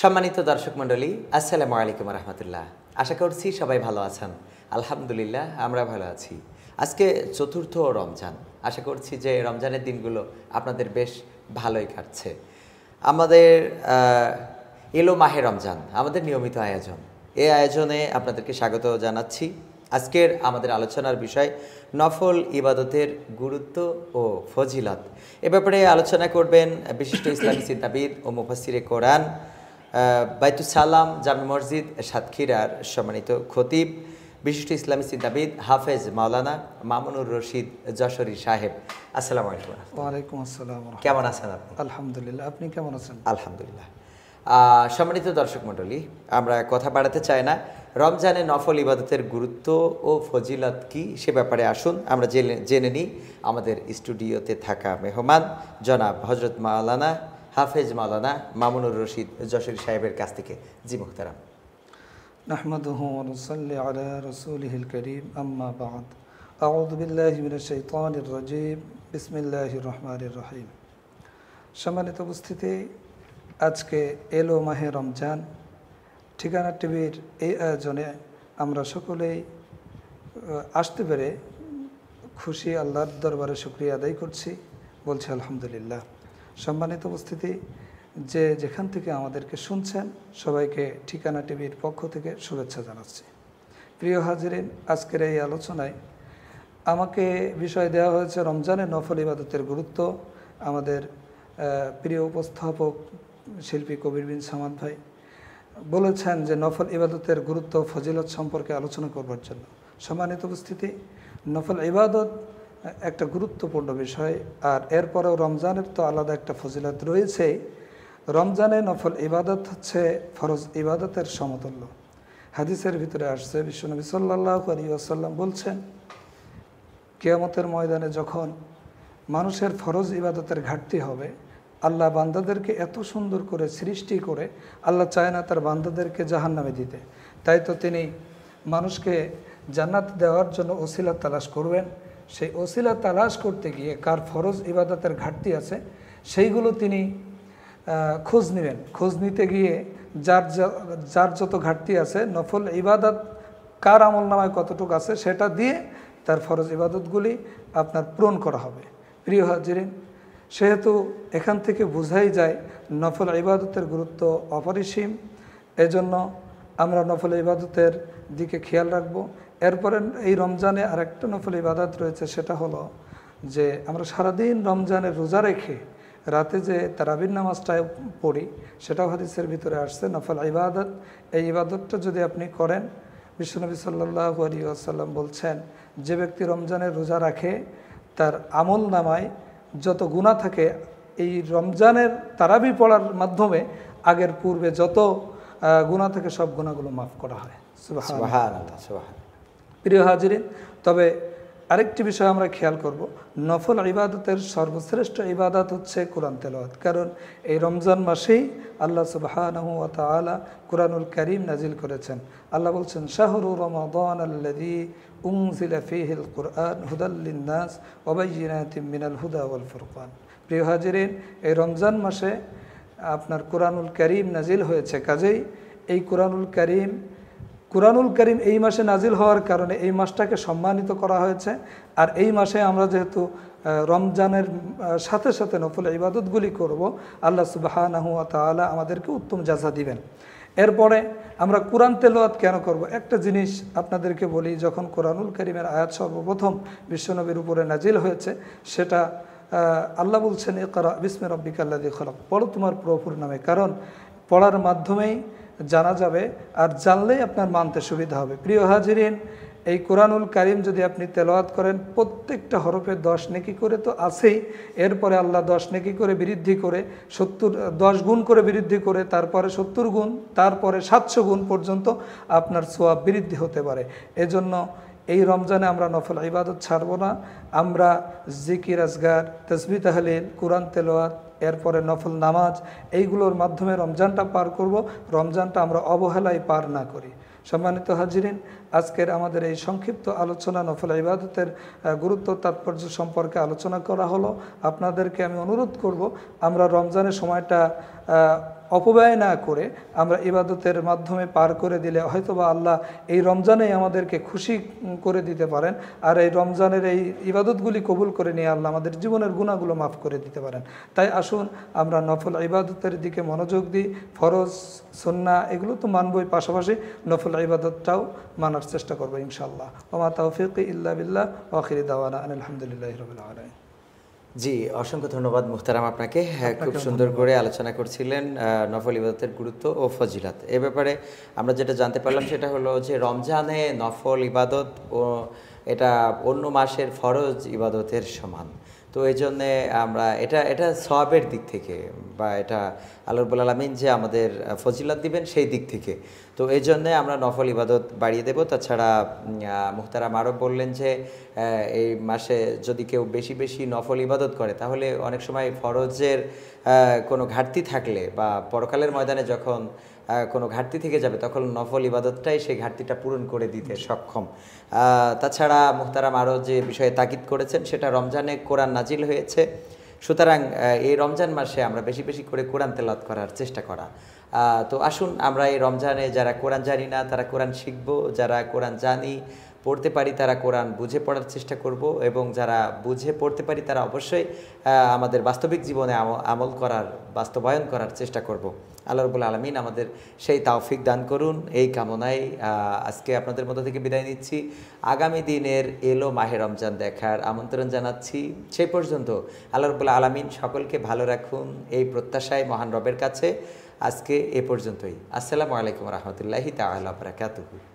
সম্মানিত দর্শক মণ্ডলী আসসালামু আলাইকুম রহমতুল্লাহ আশা করছি সবাই ভালো আছেন আলহামদুলিল্লাহ আমরা ভালো আছি আজকে চতুর্থ রমজান আশা করছি যে রমজানের দিনগুলো আপনাদের বেশ ভালোই কাটছে আমাদের এলো মাহে রমজান আমাদের নিয়মিত আয়োজন এই আয়োজনে আপনাদেরকে স্বাগত জানাচ্ছি আজকের আমাদের আলোচনার বিষয় নফল ইবাদতের গুরুত্ব ও ফজিলত এ ব্যাপারে আলোচনা করবেন বিশিষ্ট ইসলামী চিন্তাবিদ ও মুফাসিরে কোরআন বাইতুল সালাম জামি মসজিদ সাতক্ষীরার সম্মানিত খতিব বিশিষ্ট ইসলামী চিন্তাবিদ হাফেজ মাওলানা মামুনুর রশিদ যশোরী সাহেব আসসালামু আলাইকুম ওয়ালাইকুম আসসালাম কেমন আছেন আপনি আলহামদুলিল্লাহ আপনি কেমন আছেন আলহামদুলিল্লাহ সম্মানিত দর্শক মণ্ডলী আমরা কথা বাড়াতে চাই না রমজানে নফল ইবাদতের গুরুত্ব ও ফজিলত কি সে ব্যাপারে আসুন আমরা জেনে জেনে নিই আমাদের স্টুডিওতে থাকা মেহমান জনাব হজরত মাওলানা হাফেজ মালানা মামুনুর রশিদ যশোর সাহেবের কাছ থেকে জি মুখতারাম نحمده ونصلي على رسوله الكريم أما بعد أعوذ بالله من الشيطان الرجيم بسم الله الرحمن الرحيم সম্মানিত উপস্থিতি আজকে এলো মাহে রমজান ঠিকানা টিভির এই আয়োজনে আমরা সকলেই আসতে পেরে খুশি আল্লাহর দরবারে শুক্রিয়া আদায় করছি বলছি আলহামদুলিল্লাহ সম্মানিত উপস্থিতি যে যেখান থেকে আমাদেরকে শুনছেন সবাইকে ঠিকানা টিভির পক্ষ থেকে শুভেচ্ছা জানাচ্ছি প্রিয় হাজিরিন আজকের এই আলোচনায় আমাকে বিষয় দেওয়া হয়েছে রমজানের নফল ইবাদতের গুরুত্ব আমাদের প্রিয় উপস্থাপক শিল্পী কবির বিন সামাদ ভাই বলেছেন যে নফল ইবাদতের গুরুত্ব ফজিলত সম্পর্কে আলোচনা করবার জন্য সম্মানিত উপস্থিতি নফল ইবাদত একটা গুরুত্বপূর্ণ বিষয় আর এরপরেও রমজানের তো আলাদা একটা ফজিলত রয়েছে রমজানে নফল ইবাদত হচ্ছে ফরজ ইবাদতের সমতুল্য হাদিসের ভিতরে আসছে বিশ্বনবী সাল্লাহ আলী আসাল্লাম বলছেন কেয়ামতের ময়দানে যখন মানুষের ফরজ ইবাদতের ঘাটতি হবে আল্লাহ বান্দাদেরকে এত সুন্দর করে সৃষ্টি করে আল্লাহ চায় না তার বান্দাদেরকে জাহান্নামে দিতে তাই তো তিনি মানুষকে জান্নাত দেওয়ার জন্য ওসিলা তালাশ করবেন সেই অসিলা তালাশ করতে গিয়ে কার ফরজ ইবাদতের ঘাটতি আছে সেইগুলো তিনি খোঁজ নেবেন খোঁজ নিতে গিয়ে যার যার যত ঘাটতি আছে নফল ইবাদত কার আমল নামায় কতটুকু আছে সেটা দিয়ে তার ফরজ ইবাদতগুলি আপনার পূরণ করা হবে প্রিয় হাজিরিন সেহেতু এখান থেকে বোঝাই যায় নফল ইবাদতের গুরুত্ব অপরিসীম এজন্য আমরা নফল ইবাদতের দিকে খেয়াল রাখব এরপরে এই রমজানে আরেকটা নফল ইবাদত রয়েছে সেটা হলো যে আমরা সারাদিন রমজানের রোজা রেখে রাতে যে তারাবির নামাজটা পড়ি সেটাও হাদিসের ভিতরে আসছে নফল ইবাদত এই ইবাদতটা যদি আপনি করেন বিশ্বনবী সাল্লাহ আলী আসাল্লাম বলছেন যে ব্যক্তি রমজানের রোজা রাখে তার আমল নামায় যত গুণা থাকে এই রমজানের তারাবি পড়ার মাধ্যমে আগের পূর্বে যত গুণা থেকে সব গুণাগুলো মাফ করা হয় প্রিয় হাজিরিন তবে আরেকটি বিষয় আমরা খেয়াল করব নফল ইবাদতের সর্বশ্রেষ্ঠ ইবাদত হচ্ছে কোরআন তেলাওয়াত কারণ এই রমজান মাসেই আল্লাহ সুবাহ কোরআনুল করিম নাজিল করেছেন আল্লাহ বলছেন শাহরু রমাদান কোরআন হুদাল্লিনাস হুদা ওয়াল প্রিয় হাজিরিন এই রমজান মাসে আপনার কোরআনুল করিম নাজিল হয়েছে কাজেই এই কোরআনুল করিম কোরআনুল করিম এই মাসে নাজিল হওয়ার কারণে এই মাসটাকে সম্মানিত করা হয়েছে আর এই মাসে আমরা যেহেতু রমজানের সাথে সাথে নফুল ইবাদতগুলি করব আল্লাহ সুবাহানাহু তালা আমাদেরকে উত্তম যাজা দিবেন এরপরে আমরা কোরআন তেলোয়াত কেন করব একটা জিনিস আপনাদেরকে বলি যখন কোরআনুল করিমের আয়াত সর্বপ্রথম বিশ্বনবীর উপরে নাজিল হয়েছে সেটা আল্লাহ বলছেন এ করা বিসমের রব্বিকাল্লা দিয়ে খলক পড়ো তোমার প্রভুর নামে কারণ পড়ার মাধ্যমেই জানা যাবে আর জানলেই আপনার মানতে সুবিধা হবে প্রিয় হাজিরিন এই কোরআনুল কারিম যদি আপনি তেলাওয়াত করেন প্রত্যেকটা হরফে দশ নেকি করে তো আছেই এরপরে আল্লাহ দশ নেকি করে বৃদ্ধি করে সত্তর দশ গুণ করে বৃদ্ধি করে তারপরে সত্তর গুণ তারপরে সাতশো গুণ পর্যন্ত আপনার সোয়াব বৃদ্ধি হতে পারে এজন্য এই রমজানে আমরা নফল ইবাদত ছাড়ব না আমরা জিকির আজগার তসবি তাহলিল কোরআন তেলোয়াত এরপরে নফল নামাজ এইগুলোর মাধ্যমে রমজানটা পার করব রমজানটা আমরা অবহেলায় পার না করি সম্মানিত হাজিরিন আজকের আমাদের এই সংক্ষিপ্ত আলোচনা নফল ইবাদতের গুরুত্ব তাৎপর্য সম্পর্কে আলোচনা করা হলো আপনাদেরকে আমি অনুরোধ করব আমরা রমজানের সময়টা অপব্যয় না করে আমরা ইবাদতের মাধ্যমে পার করে দিলে হয়তোবা আল্লাহ এই রমজানেই আমাদেরকে খুশি করে দিতে পারেন আর এই রমজানের এই ইবাদতগুলি কবুল করে নিয়ে আল্লাহ আমাদের জীবনের গুণাগুলো মাফ করে দিতে পারেন তাই আসুন আমরা নফল ইবাদতের দিকে মনোযোগ দিই ফরজ সন্না এগুলো তো মানবই পাশাপাশি নফল ইবাদতটাও মানার চেষ্টা করবো ইনশাল্লাহ ওমা তৌফিক ইল্লা বিল্লাহ ওখির দাওয়ানা আলহামদুলিল্লাহ রবিল জি অসংখ্য ধন্যবাদ মুখতারাম আপনাকে হ্যাঁ, খুব সুন্দর করে আলোচনা করছিলেন নফল ইবাদতের গুরুত্ব ও ফজিলাত এ ব্যাপারে আমরা যেটা জানতে পারলাম সেটা হলো যে রমজানে নফল ইবাদত ও এটা অন্য মাসের ফরজ ইবাদতের সমান তো এই জন্যে আমরা এটা এটা সবের দিক থেকে বা এটা আল্লাহবুল আলমিন যে আমাদের ফজিলত দিবেন সেই দিক থেকে তো এই জন্যে আমরা নফল ইবাদত বাড়িয়ে দেব তাছাড়া মুখতারা আরব বললেন যে এই মাসে যদি কেউ বেশি বেশি নফল ইবাদত করে তাহলে অনেক সময় ফরজের কোনো ঘাটতি থাকলে বা পরকালের ময়দানে যখন কোনো ঘাটতি থেকে যাবে তখন নফল ইবাদতটাই সেই ঘাটতিটা পূরণ করে দিতে সক্ষম তাছাড়া মুখতারাম আরও যে বিষয়ে তাকিদ করেছেন সেটা রমজানে কোরআন নাজিল হয়েছে সুতরাং এই রমজান মাসে আমরা বেশি বেশি করে কোরআন তেলাত করার চেষ্টা করা তো আসুন আমরা এই রমজানে যারা কোরআন জানি না তারা কোরআন শিখবো যারা কোরআন জানি পড়তে পারি তারা কোরআন বুঝে পড়ার চেষ্টা করব এবং যারা বুঝে পড়তে পারি তারা অবশ্যই আমাদের বাস্তবিক জীবনে আমল করার বাস্তবায়ন করার চেষ্টা করব আল্লাহ রবুল আলমিন আমাদের সেই তাওফিক দান করুন এই কামনায় আজকে আপনাদের মধ্য থেকে বিদায় নিচ্ছি আগামী দিনের এলো মাহে রমজান দেখার আমন্ত্রণ জানাচ্ছি সেই পর্যন্ত আল্লাহ রবুল আলমিন সকলকে ভালো রাখুন এই প্রত্যাশায় মহান রবের কাছে আজকে এ পর্যন্তই আসসালামু আলাইকুম রহমতুল্লাহি তাল্লা বরাকাতুহু